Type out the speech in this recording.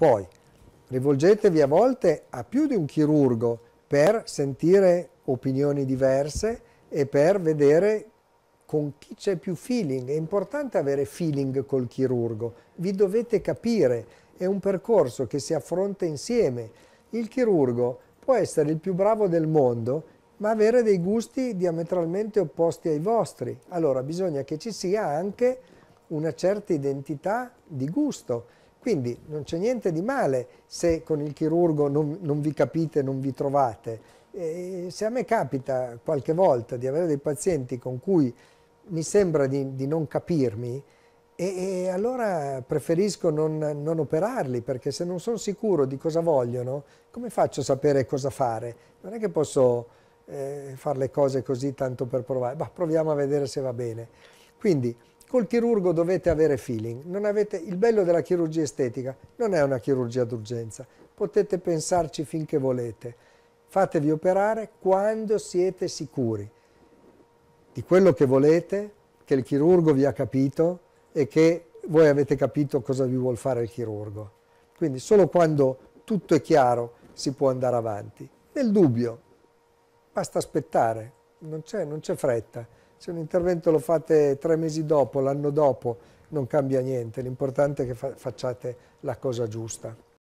Poi rivolgetevi a volte a più di un chirurgo per sentire opinioni diverse e per vedere con chi c'è più feeling. È importante avere feeling col chirurgo, vi dovete capire, è un percorso che si affronta insieme. Il chirurgo può essere il più bravo del mondo, ma avere dei gusti diametralmente opposti ai vostri. Allora bisogna che ci sia anche una certa identità di gusto quindi non c'è niente di male se con il chirurgo non, non vi capite, non vi trovate. E se a me capita qualche volta di avere dei pazienti con cui mi sembra di, di non capirmi, e, e, allora preferisco non, non, operarli perché se non sono sicuro di cosa vogliono, come faccio a sapere cosa fare? Non è che posso eh, fare le cose così tanto per provare, ma proviamo a vedere se va bene. Quindi Col chirurgo dovete avere feeling. Avete, il bello della chirurgia estetica non è una chirurgia d'urgenza. Potete pensarci finché volete. Fatevi operare quando siete sicuri di quello che volete, che il chirurgo vi ha capito e che voi avete capito cosa vi vuol fare il chirurgo. Quindi solo quando tutto è chiaro si può andare avanti. Nel dubbio, basta aspettare, non c'è, fretta se un intervento lo fate tre mesi dopo, l'anno dopo, non cambia niente, l'importante è che fa facciate la cosa giusta.